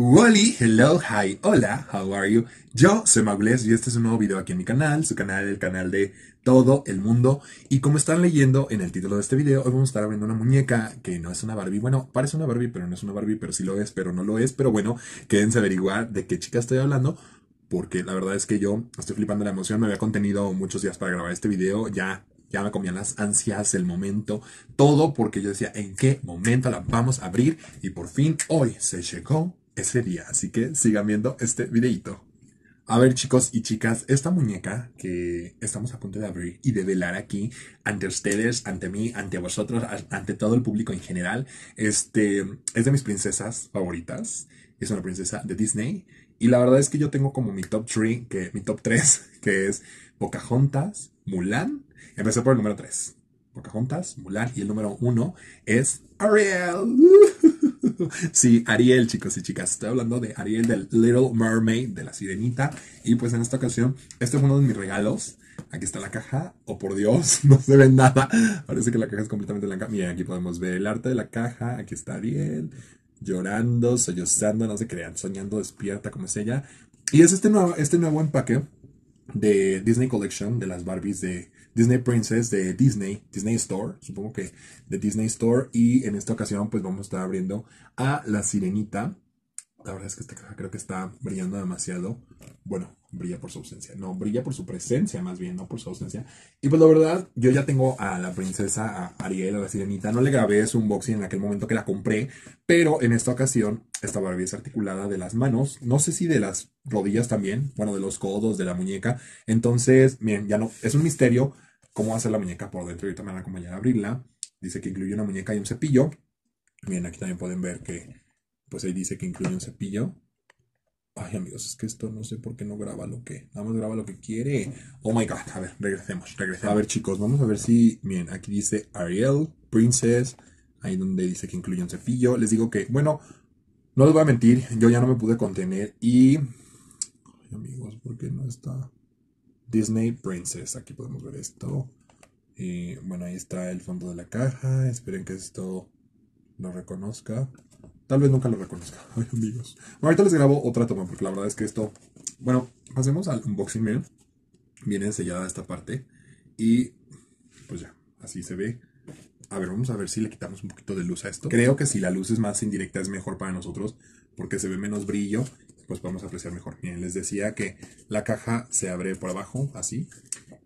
Wally, hello, hi, hola, how are you? Yo soy Magules y este es un nuevo video aquí en mi canal, su canal, el canal de todo el mundo. Y como están leyendo en el título de este video, hoy vamos a estar abriendo una muñeca que no es una Barbie. Bueno, parece una Barbie, pero no es una Barbie, pero sí lo es, pero no lo es. Pero bueno, quédense a averiguar de qué chica estoy hablando, porque la verdad es que yo estoy flipando la emoción. Me había contenido muchos días para grabar este video, ya ya me comían las ansias, el momento, todo, porque yo decía, ¿en qué momento la vamos a abrir? Y por fin hoy se llegó ese día. Así que sigan viendo este videito. A ver chicos y chicas, esta muñeca que estamos a punto de abrir y de velar aquí ante ustedes, ante mí, ante vosotros, ante todo el público en general, este, es de mis princesas favoritas. Es una princesa de Disney. Y la verdad es que yo tengo como mi top 3, que, mi top 3, que es Pocahontas, Mulan. Empecé por el número 3. Pocahontas, Mulan y el número 1 es Ariel. sí, Ariel, chicos y chicas. Estoy hablando de Ariel del Little Mermaid, de la sirenita. Y pues en esta ocasión, este es uno de mis regalos. Aquí está la caja. Oh, por Dios, no se ve nada. Parece que la caja es completamente blanca. Miren, aquí podemos ver el arte de la caja. Aquí está Ariel llorando, sollozando, no se crean, soñando despierta, como es ella. Y es este nuevo, este nuevo empaque de Disney Collection, de las Barbies de Disney Princess de Disney, Disney Store, supongo que de Disney Store. Y en esta ocasión, pues vamos a estar abriendo a La Sirenita la verdad es que esta caja creo que está brillando demasiado. Bueno, brilla por su ausencia. No, brilla por su presencia más bien, no por su ausencia. Y pues la verdad, yo ya tengo a la princesa, a Ariel, a la sirenita. No le grabé su unboxing en aquel momento que la compré, pero en esta ocasión esta Barbie es articulada de las manos, no sé si de las rodillas también, bueno, de los codos, de la muñeca. Entonces, bien, ya no, es un misterio cómo ser la muñeca por dentro. y también la a a abrirla. Dice que incluye una muñeca y un cepillo. Bien, aquí también pueden ver que pues ahí dice que incluye un cepillo. Ay, amigos, es que esto no sé por qué no graba lo que. Nada más graba lo que quiere. Oh my god. A ver, regresemos, regresemos. A ver, chicos, vamos a ver si. Miren, aquí dice Ariel, Princess. Ahí donde dice que incluye un cepillo. Les digo que, bueno, no les voy a mentir. Yo ya no me pude contener. Y. Ay, amigos, ¿por qué no está? Disney Princess. Aquí podemos ver esto. Y eh, bueno, ahí está el fondo de la caja. Esperen que esto lo reconozca. Tal vez nunca lo reconozca. Ay, amigos. Bueno, ahorita les grabo otra toma porque la verdad es que esto... Bueno, pasemos al unboxing mail. Viene sellada esta parte. Y pues ya, así se ve. A ver, vamos a ver si le quitamos un poquito de luz a esto. Creo que si la luz es más indirecta es mejor para nosotros porque se ve menos brillo, pues podemos apreciar mejor. Bien, les decía que la caja se abre por abajo, así.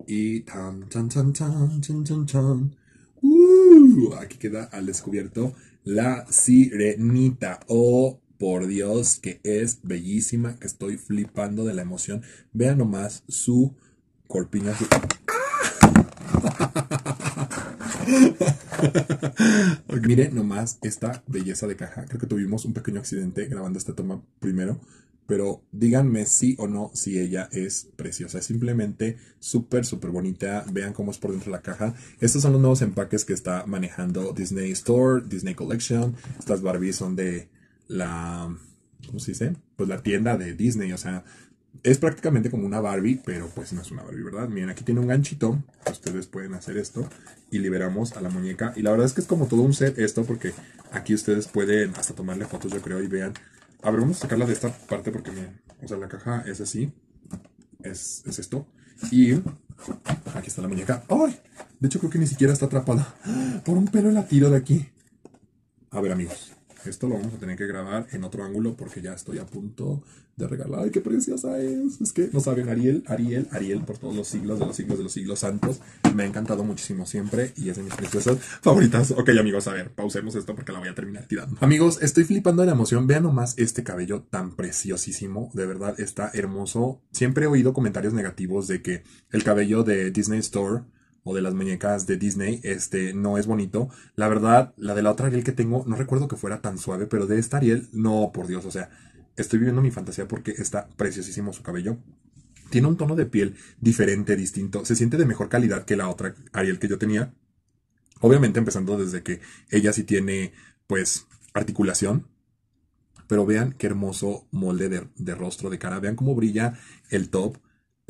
Y tan, tan, tan, tan, tan, tan, tan. Uh, aquí queda al descubierto la Sirenita. Oh, por Dios, que es bellísima, que estoy flipando de la emoción. Vean nomás su corpiña. Mire nomás esta belleza de caja. Creo que tuvimos un pequeño accidente grabando esta toma primero pero díganme sí o no si ella es preciosa. Es simplemente súper, súper bonita. Vean cómo es por dentro la caja. Estos son los nuevos empaques que está manejando Disney Store, Disney Collection. Estas Barbies son de la... ¿Cómo se dice? Pues la tienda de Disney. O sea, es prácticamente como una Barbie, pero pues no es una Barbie, ¿verdad? Miren, aquí tiene un ganchito. Ustedes pueden hacer esto y liberamos a la muñeca. Y la verdad es que es como todo un set esto porque aquí ustedes pueden hasta tomarle fotos, yo creo, y vean a ver, vamos a sacarla de esta parte porque o sea, la caja es así. Es, esto. Y aquí está la muñeca. ¡Ay! De hecho, creo que ni siquiera está atrapada. ¡Ah! Por un pelo la tiro de aquí. A ver, amigos. Esto lo vamos a tener que grabar en otro ángulo porque ya estoy a punto de regalar. ¡Ay, qué preciosa es! Es que no saben, Ariel, Ariel, Ariel, por todos los siglos de los siglos de los siglos santos. Me ha encantado muchísimo siempre y es de mis preciosas favoritas. Ok, amigos, a ver, pausemos esto porque la voy a terminar tirando. Amigos, estoy flipando de la emoción. Vean nomás este cabello tan preciosísimo. De verdad, está hermoso. Siempre he oído comentarios negativos de que el cabello de Disney Store o de las muñecas de Disney, este, no es bonito. La verdad, la de la otra Ariel que tengo, no recuerdo que fuera tan suave, pero de esta Ariel, no, por Dios, o sea, estoy viviendo mi fantasía porque está preciosísimo su cabello. Tiene un tono de piel diferente, distinto, se siente de mejor calidad que la otra Ariel que yo tenía. Obviamente empezando desde que ella sí tiene, pues, articulación, pero vean qué hermoso molde de, rostro, de cara. Vean cómo brilla el top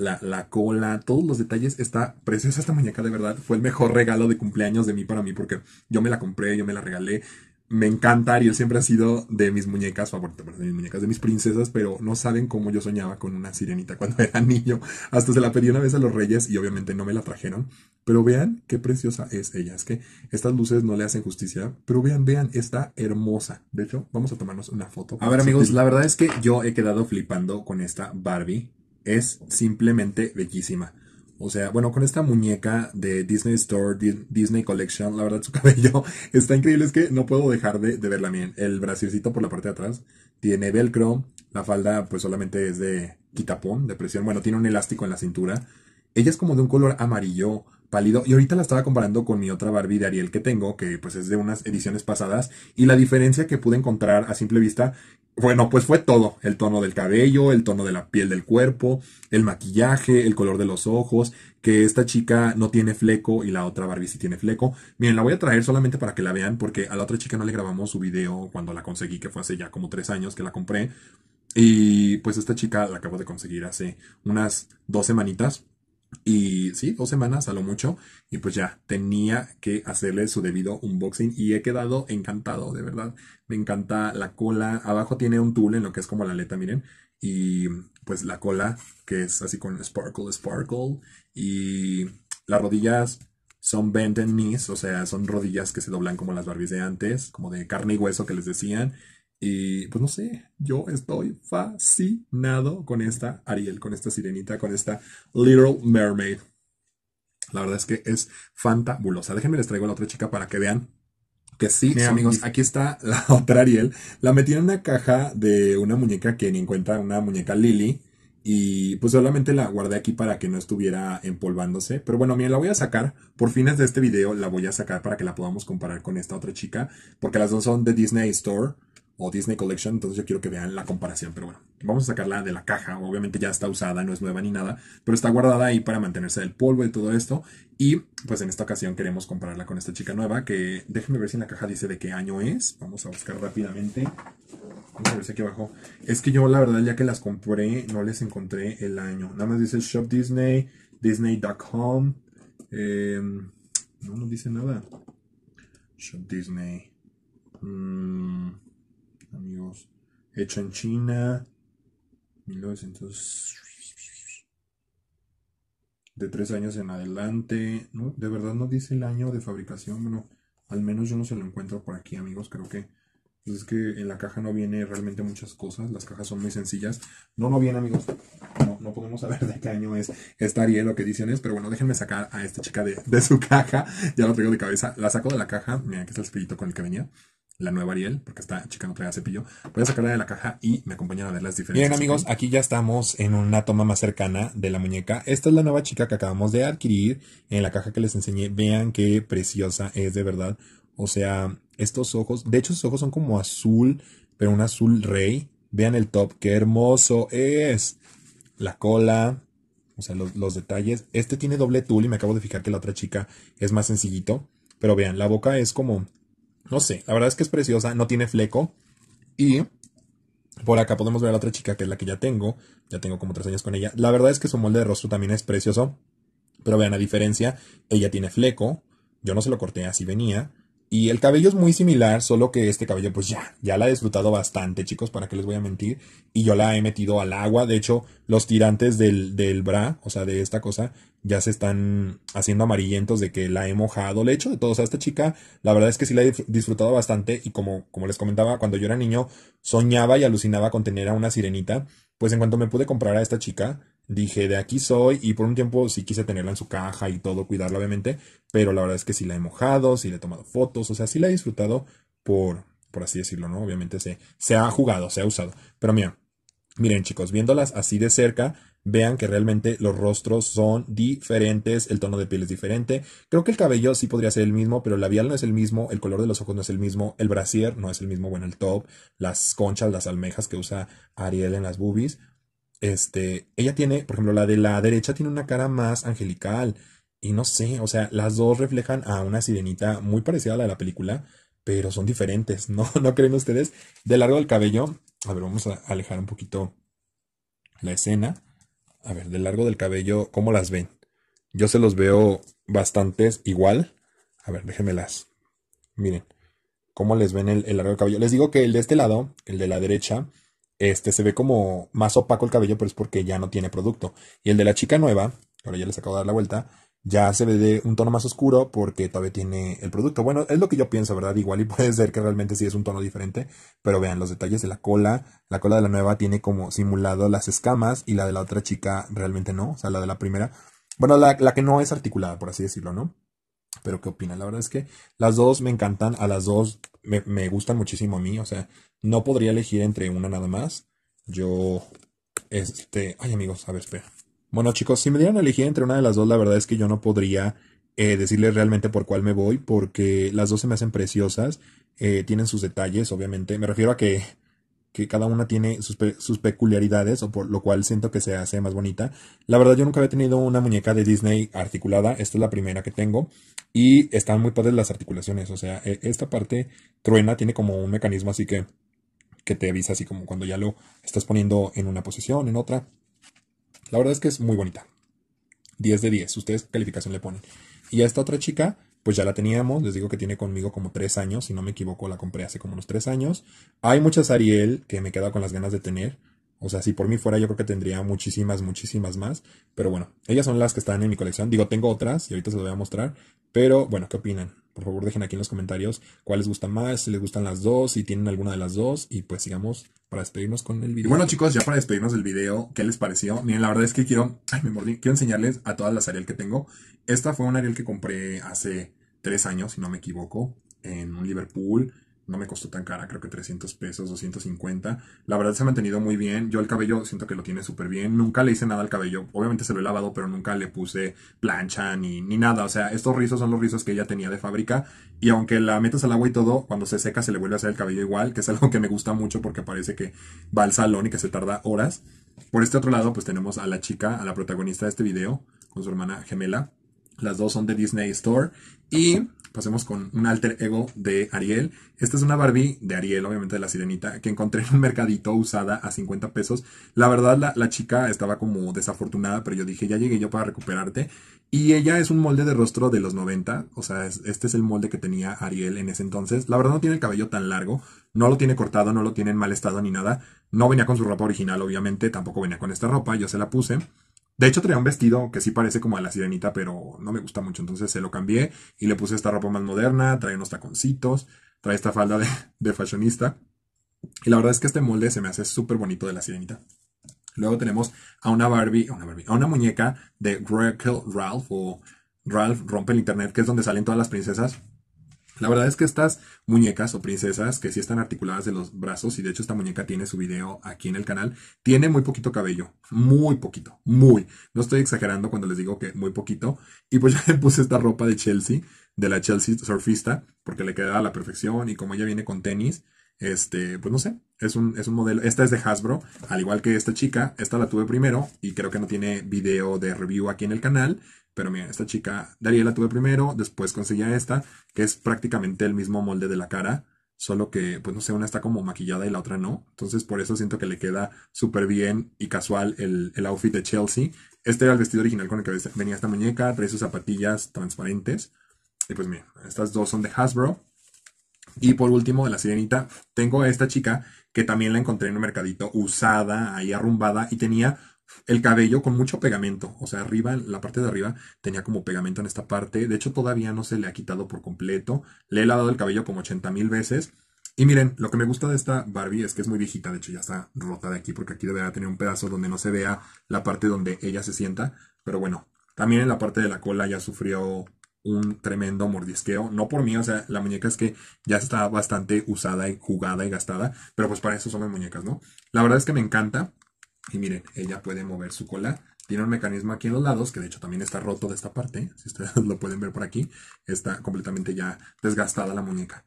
la, cola, todos los detalles. Está preciosa esta muñeca, de verdad. Fue el mejor regalo de cumpleaños de mí para mí porque yo me la compré, yo me la regalé. Me encanta, Ariel siempre ha sido de mis muñecas favoritas, de mis muñecas, de mis princesas, pero no saben cómo yo soñaba con una sirenita cuando era niño. Hasta se la pedí una vez a los reyes y obviamente no me la trajeron. Pero vean qué preciosa es ella. Es que estas luces no le hacen justicia, pero vean, vean, está hermosa. De hecho, vamos a tomarnos una foto. A ver, amigos, la verdad es que yo he quedado flipando con esta Barbie es simplemente bellísima. O sea, bueno, con esta muñeca de Disney Store, Disney Collection, la verdad su cabello está increíble, es que no puedo dejar de, verla bien. El braciercito por la parte de atrás tiene velcro, la falda pues solamente es de quitapón, de presión, bueno, tiene un elástico en la cintura ella es como de un color amarillo pálido. Y ahorita la estaba comparando con mi otra Barbie de Ariel que tengo, que pues es de unas ediciones pasadas. Y la diferencia que pude encontrar a simple vista, bueno, pues fue todo. El tono del cabello, el tono de la piel del cuerpo, el maquillaje, el color de los ojos, que esta chica no tiene fleco y la otra Barbie sí tiene fleco. Miren, la voy a traer solamente para que la vean, porque a la otra chica no le grabamos su video cuando la conseguí, que fue hace ya como tres años que la compré. Y pues esta chica la acabo de conseguir hace unas dos semanitas. Y sí, dos semanas a lo mucho. Y pues ya, tenía que hacerle su debido unboxing. Y he quedado encantado, de verdad. Me encanta la cola. Abajo tiene un tool en lo que es como la aleta, miren. Y pues la cola, que es así con sparkle, sparkle. Y las rodillas son bend knees, o sea, son rodillas que se doblan como las Barbies de antes, como de carne y hueso que les decían. Y pues no sé, yo estoy fascinado con esta Ariel, con esta sirenita, con esta Little Mermaid. La verdad es que es fantabulosa. Déjenme les traigo a la otra chica para que vean que sí, amigos, aquí está la otra Ariel. La metí en una caja de una muñeca que ni encuentra, una muñeca Lily. Y pues solamente la guardé aquí para que no estuviera empolvándose. Pero bueno, miren, la voy a sacar. Por fines de este video la voy a sacar para que la podamos comparar con esta otra chica. Porque las dos son de Disney Store o Disney Collection, entonces yo quiero que vean la comparación, pero bueno, vamos a sacarla de la caja, obviamente ya está usada, no es nueva ni nada, pero está guardada ahí para mantenerse del polvo y todo esto, y pues en esta ocasión queremos compararla con esta chica nueva, que déjenme ver si en la caja dice de qué año es, vamos a buscar rápidamente, vamos a ver si aquí abajo, es que yo la verdad ya que las compré, no les encontré el año, nada más dice Shop Disney, Disney.com, em, no nos dice nada, Shop Disney, mm, amigos. Hecho en China, 1900. De tres años en adelante. de verdad no dice el año de fabricación. Bueno, al menos yo no se lo encuentro por aquí, amigos. Creo que pues es que en la caja no viene realmente muchas cosas. Las cajas son muy sencillas. No, no viene, amigos. No, no podemos saber de qué año es estaría lo que dicen es. Pero bueno, déjenme sacar a esta chica de, su caja. Ya lo tengo de cabeza. La saco de la caja. Mira, que es el espíritu con el que venía la nueva Ariel, porque esta chica no trae cepillo. Voy a sacarla de la caja y me acompañan a ver las diferencias. Bien amigos, aquí ya estamos en una toma más cercana de la muñeca. Esta es la nueva chica que acabamos de adquirir en la caja que les enseñé. Vean qué preciosa es de verdad. O sea, estos ojos, de hecho sus ojos son como azul, pero un azul rey. Vean el top, qué hermoso es. La cola, o sea, los, los detalles. Este tiene doble tul y me acabo de fijar que la otra chica es más sencillito. Pero vean, la boca es como no sé, la verdad es que es preciosa, no tiene fleco. Y por acá podemos ver a la otra chica, que es la que ya tengo. Ya tengo como tres años con ella. La verdad es que su molde de rostro también es precioso. Pero vean, la diferencia, ella tiene fleco. Yo no se lo corté, así venía. Y el cabello es muy similar, solo que este cabello, pues ya, ya la he disfrutado bastante, chicos, para que les voy a mentir. Y yo la he metido al agua. De hecho, los tirantes del, bra, o sea, de esta cosa, ya se están haciendo amarillentos de que la he mojado. Le he hecho de todo. O sea, esta chica, la verdad es que sí la he disfrutado bastante. Y como, como les comentaba, cuando yo era niño, soñaba y alucinaba con tener a una sirenita. Pues en cuanto me pude comprar a esta chica, dije, de aquí soy. Y por un tiempo sí quise tenerla en su caja y todo, cuidarla obviamente. Pero la verdad es que sí la he mojado, sí le he tomado fotos, o sea, sí la he disfrutado por, por así decirlo, ¿no? Obviamente se, se ha jugado, se ha usado. Pero mira, miren chicos, viéndolas así de cerca, vean que realmente los rostros son diferentes, el tono de piel es diferente. Creo que el cabello sí podría ser el mismo, pero el labial no es el mismo, el color de los ojos no es el mismo, el brasier no es el mismo, bueno, el top, las conchas, las almejas que usa Ariel en las boobies, este, ella tiene, por ejemplo, la de la derecha tiene una cara más angelical. Y no sé, o sea, las dos reflejan a una sirenita muy parecida a la de la película, pero son diferentes, ¿no? ¿No creen ustedes? De largo del cabello, a ver, vamos a alejar un poquito la escena. A ver, de largo del cabello, ¿cómo las ven? Yo se los veo bastantes igual. A ver, déjenmelas. Miren, ¿cómo les ven el largo del cabello? Les digo que el de este lado, el de la derecha, este, se ve como más opaco el cabello, pero es porque ya no tiene producto. Y el de la chica nueva, ahora ya les acabo de dar la vuelta, ya se ve de un tono más oscuro porque todavía tiene el producto. Bueno, es lo que yo pienso, ¿verdad? Igual y puede ser que realmente sí es un tono diferente, pero vean los detalles de la cola. La cola de la nueva tiene como simulado las escamas y la de la otra chica realmente no, o sea, la de la primera. Bueno, la, que no es articulada, por así decirlo, ¿no? Pero ¿qué opina, La verdad es que las dos me encantan, a las dos me, me, gustan muchísimo a mí, o sea, no podría elegir entre una nada más. Yo, este, ay amigos, a ver, espera. Bueno chicos, si me dieran a elegir entre una de las dos, la verdad es que yo no podría eh, decirles realmente por cuál me voy, porque las dos se me hacen preciosas, eh, tienen sus detalles, obviamente. Me refiero a que, que cada una tiene sus, peculiaridades, o por lo cual siento que se hace más bonita. La verdad, yo nunca había tenido una muñeca de Disney articulada, esta es la primera que tengo, y están muy padres las articulaciones, o sea, e, esta parte truena, tiene como un mecanismo así que que te avisa así como cuando ya lo estás poniendo en una posición, en otra. La verdad es que es muy bonita. 10 de 10, ustedes calificación le ponen. Y a esta otra chica, pues ya la teníamos, les digo que tiene conmigo como 3 años, si no me equivoco la compré hace como unos 3 años. Hay muchas Ariel que me he con las ganas de tener. O sea, si por mí fuera, yo creo que tendría muchísimas, muchísimas más. Pero bueno, ellas son las que están en mi colección. Digo, tengo otras y ahorita se las voy a mostrar. Pero bueno, ¿qué opinan? Por favor, dejen aquí en los comentarios cuál les gusta más, si les gustan las dos, si tienen alguna de las dos. Y pues sigamos para despedirnos con el video. bueno, chicos, ya para despedirnos del video, ¿qué les pareció? Miren, la verdad es que quiero. Ay, me mordí. Quiero enseñarles a todas las Ariel que tengo. Esta fue una Ariel que compré hace tres años, si no me equivoco, en un Liverpool no me costó tan cara, creo que 300 pesos, 250. La verdad se ha mantenido muy bien. Yo el cabello siento que lo tiene súper bien. Nunca le hice nada al cabello. Obviamente se lo he lavado, pero nunca le puse plancha ni, ni nada. O sea, estos rizos son los rizos que ella tenía de fábrica. Y aunque la metas al agua y todo, cuando se seca se le vuelve a hacer el cabello igual, que es algo que me gusta mucho porque parece que va al salón y que se tarda horas. Por este otro lado, pues tenemos a la chica, a la protagonista de este video, con su hermana gemela. Las dos son de Disney Store. Y pasemos con un alter ego de Ariel. Esta es una Barbie de Ariel, obviamente de la sirenita, que encontré en un mercadito usada a 50 pesos. La verdad, la, chica estaba como desafortunada, pero yo dije, ya llegué yo para recuperarte. Y ella es un molde de rostro de los 90, o sea, este es el molde que tenía Ariel en ese entonces. La verdad no tiene el cabello tan largo, no lo tiene cortado, no lo tiene en mal estado ni nada. No venía con su ropa original, obviamente, tampoco venía con esta ropa, yo se la puse. De hecho, traía un vestido que sí parece como a la sirenita, pero no me gusta mucho. Entonces se lo cambié y le puse esta ropa más moderna, trae unos taconcitos, trae esta falda de, de fashionista. Y la verdad es que este molde se me hace súper bonito de la sirenita. Luego tenemos a una Barbie, a una Barbie, a una muñeca de Ralph o Ralph rompe el internet, que es donde salen todas las princesas. La verdad es que estas muñecas o princesas que sí están articuladas en los brazos, y de hecho esta muñeca tiene su video aquí en el canal, tiene muy poquito cabello, muy poquito, muy. No estoy exagerando cuando les digo que muy poquito. Y pues ya le puse esta ropa de Chelsea, de la Chelsea surfista, porque le quedaba a la perfección y como ella viene con tenis, este, pues no sé, es un, modelo. Esta es de Hasbro, al igual que esta chica. Esta la tuve primero y creo que no tiene video de review aquí en el canal. Pero mira, esta chica, Daría la tuve primero, después conseguí esta, que es prácticamente el mismo molde de la cara. Solo que, pues no sé, una está como maquillada y la otra no. Entonces, por eso siento que le queda súper bien y casual el, outfit de Chelsea. Este era el vestido original con el que venía esta muñeca. Trae sus zapatillas transparentes. Y pues mira, estas dos son de Hasbro. Y por último, de la sirenita, tengo a esta chica que también la encontré en un mercadito usada, ahí arrumbada, y tenía el cabello con mucho pegamento. O sea, arriba, la parte de arriba, tenía como pegamento en esta parte. De hecho, todavía no se le ha quitado por completo. Le he lavado el cabello como 80 mil veces. Y miren, lo que me gusta de esta Barbie es que es muy viejita, de hecho ya está rota de aquí porque aquí debería tener un pedazo donde no se vea la parte donde ella se sienta, pero bueno, también en la parte de la cola ya sufrió un tremendo mordisqueo. No por mí, o sea, la muñeca es que ya está bastante usada y jugada y gastada, pero pues para eso son las muñecas, ¿no? La verdad es que me encanta. Y miren, ella puede mover su cola. Tiene un mecanismo aquí en los lados, que de hecho también está roto de esta parte. Si ustedes lo pueden ver por aquí, está completamente ya desgastada la muñeca.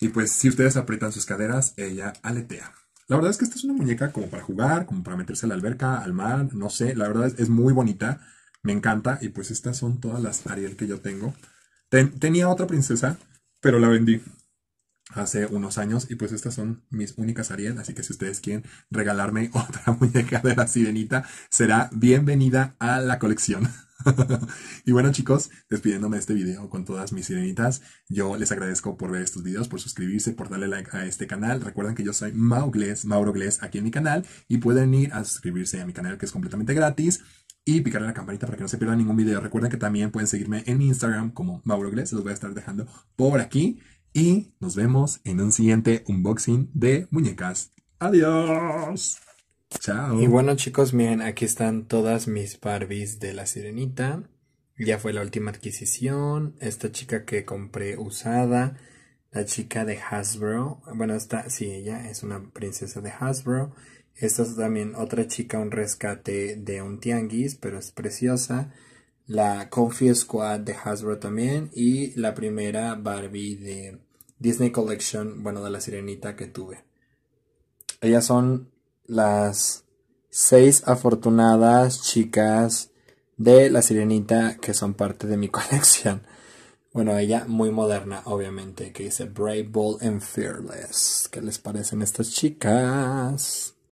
Y pues si ustedes aprietan sus caderas, ella aletea. La verdad es que esta es una muñeca como para jugar, como para meterse a la alberca, al mar, no sé. La verdad es, es muy bonita me encanta. Y pues estas son todas las Ariel que yo tengo. tenía otra princesa, pero la vendí hace unos años y pues estas son mis únicas Ariel, así que si ustedes quieren regalarme otra muñeca de la sirenita, será bienvenida a la colección. y bueno chicos, despidiéndome de este video con todas mis sirenitas, yo les agradezco por ver estos videos, por suscribirse, por darle like a este canal. Recuerden que yo soy Mau Mauro Gles aquí en mi canal y pueden ir a suscribirse a mi canal que es completamente gratis y picarle la campanita para que no se pierda ningún video. Recuerden que también pueden seguirme en Instagram como Mauro Gles, los voy a estar dejando por aquí. Y nos vemos en un siguiente unboxing de muñecas. Adiós. Chao. Y bueno chicos, miren, aquí están todas mis Barbies de la sirenita. Ya fue la última adquisición. Esta chica que compré usada. La chica de Hasbro. Bueno, esta sí, ella es una princesa de Hasbro. Esta es también otra chica, un rescate de un tianguis, pero es preciosa. La Confie Squad de Hasbro también. Y la primera Barbie de Disney Collection, bueno, de la sirenita que tuve. Ellas son las seis afortunadas chicas de la sirenita que son parte de mi colección. Bueno, ella muy moderna, obviamente, que dice Brave, Bold and Fearless. ¿Qué les parecen estas chicas?